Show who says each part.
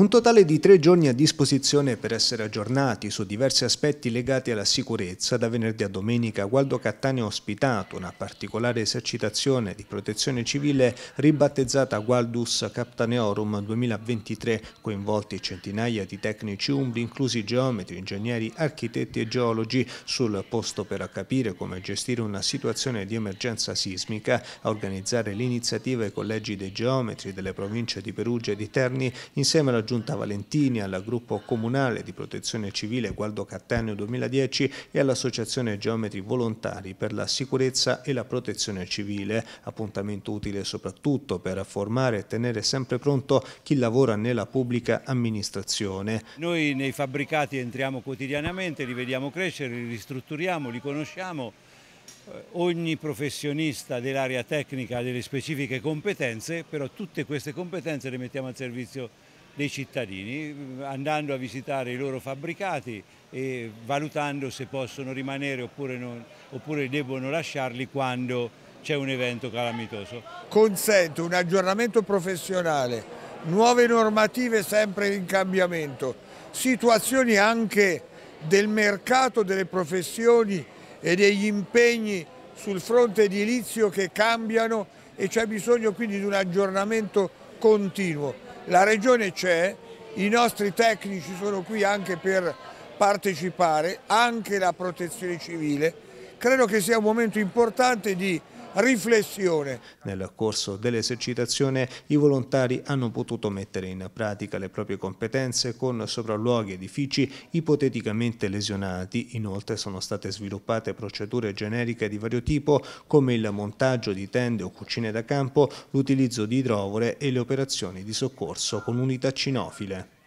Speaker 1: Un totale di tre giorni a disposizione per essere aggiornati su diversi aspetti legati alla sicurezza. Da venerdì a domenica Gualdo Cattaneo ha ospitato una particolare esercitazione di protezione civile ribattezzata Gualdus Captaneorum 2023, coinvolti centinaia di tecnici umbri, inclusi geometri, ingegneri, architetti e geologi, sul posto per capire come gestire una situazione di emergenza sismica, a organizzare l'iniziativa ai collegi dei geometri delle province di Perugia e di Terni insieme alla Giunta Valentini, al Gruppo Comunale di Protezione Civile Gualdo Cattaneo 2010 e all'Associazione Geometri Volontari per la Sicurezza e la Protezione Civile. Appuntamento utile soprattutto per formare e tenere sempre pronto chi lavora nella pubblica amministrazione.
Speaker 2: Noi nei fabbricati entriamo quotidianamente, li vediamo crescere, li ristrutturiamo, li conosciamo eh, ogni professionista dell'area tecnica ha delle specifiche competenze, però tutte queste competenze le mettiamo al servizio dei cittadini, andando a visitare i loro fabbricati e valutando se possono rimanere oppure, non, oppure debbono lasciarli quando c'è un evento calamitoso.
Speaker 3: Consente un aggiornamento professionale, nuove normative sempre in cambiamento, situazioni anche del mercato delle professioni e degli impegni sul fronte edilizio che cambiano e c'è bisogno quindi di un aggiornamento continuo. La regione c'è, i nostri tecnici sono qui anche per partecipare, anche la protezione civile. Credo che sia un momento importante di riflessione.
Speaker 1: Nel corso dell'esercitazione i volontari hanno potuto mettere in pratica le proprie competenze con sopralluoghi edifici ipoteticamente lesionati. Inoltre sono state sviluppate procedure generiche di vario tipo come il montaggio di tende o cucine da campo, l'utilizzo di idrovore e le operazioni di soccorso con unità cinofile.